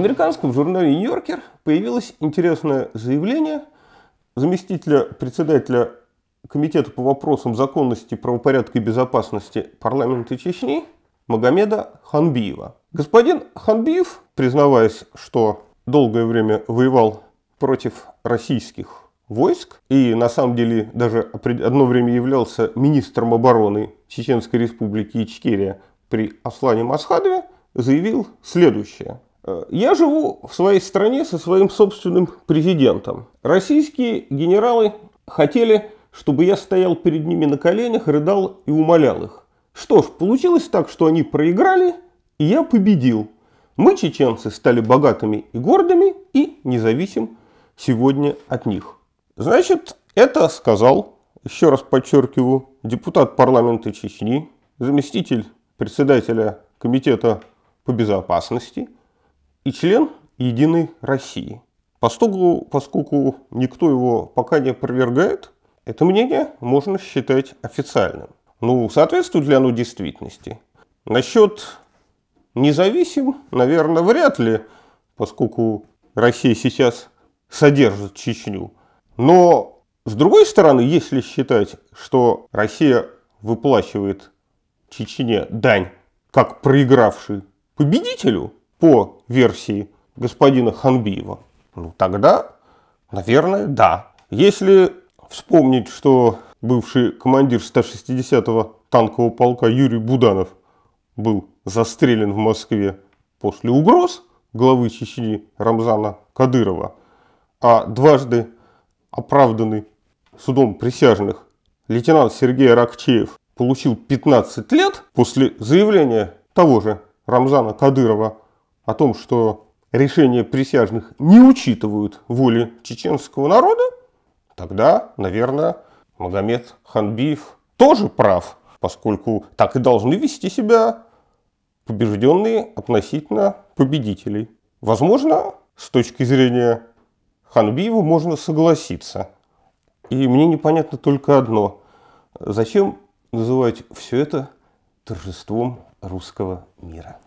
американском журнале «Нью-Йоркер» появилось интересное заявление заместителя председателя Комитета по вопросам законности, правопорядка и безопасности парламента Чечни Магомеда Ханбиева. Господин Ханбиев, признаваясь, что долгое время воевал против российских войск и на самом деле даже одно время являлся министром обороны Чеченской республики Ичкерия при Аслане Масхадове, заявил следующее. Я живу в своей стране со своим собственным президентом. Российские генералы хотели, чтобы я стоял перед ними на коленях, рыдал и умолял их. Что ж, получилось так, что они проиграли, и я победил. Мы, чеченцы, стали богатыми и гордыми и независим сегодня от них. Значит, это сказал, еще раз подчеркиваю, депутат парламента Чечни, заместитель председателя комитета по безопасности – и член Единой России. Поскольку, поскольку никто его пока не опровергает, это мнение можно считать официальным. Ну, соответствует ли оно действительности? Насчет независим, наверное, вряд ли, поскольку Россия сейчас содержит Чечню. Но, с другой стороны, если считать, что Россия выплачивает Чечне дань как проигравший победителю – по версии господина Ханбиева? Ну, тогда, наверное, да. Если вспомнить, что бывший командир 160-го танкового полка Юрий Буданов был застрелен в Москве после угроз главы Чечни Рамзана Кадырова, а дважды оправданный судом присяжных лейтенант Сергей Ракчеев получил 15 лет после заявления того же Рамзана Кадырова о том, что решения присяжных не учитывают воли чеченского народа, тогда, наверное, Магомед Ханбиев тоже прав, поскольку так и должны вести себя побежденные относительно победителей. Возможно, с точки зрения Ханбиева можно согласиться. И мне непонятно только одно. Зачем называть все это торжеством русского мира?